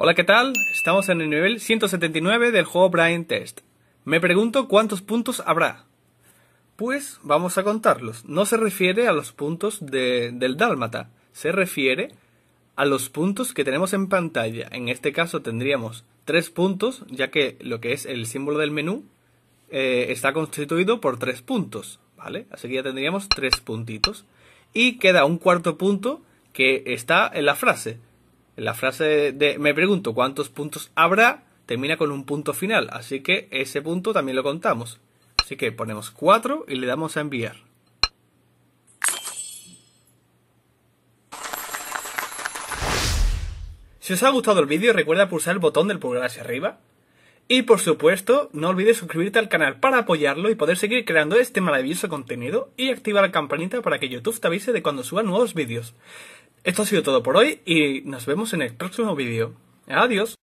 Hola, ¿qué tal? Estamos en el nivel 179 del juego Brain Test. Me pregunto cuántos puntos habrá. Pues vamos a contarlos. No se refiere a los puntos de, del dálmata, se refiere a los puntos que tenemos en pantalla. En este caso tendríamos tres puntos, ya que lo que es el símbolo del menú eh, está constituido por tres puntos, ¿vale? Así que ya tendríamos tres puntitos. Y queda un cuarto punto que está en la frase. La frase de, me pregunto cuántos puntos habrá termina con un punto final, así que ese punto también lo contamos. Así que ponemos 4 y le damos a enviar. Si os ha gustado el vídeo recuerda pulsar el botón del pulgar hacia arriba. Y por supuesto, no olvides suscribirte al canal para apoyarlo y poder seguir creando este maravilloso contenido y activar la campanita para que YouTube te avise de cuando suba nuevos vídeos. Esto ha sido todo por hoy y nos vemos en el próximo vídeo. Adiós.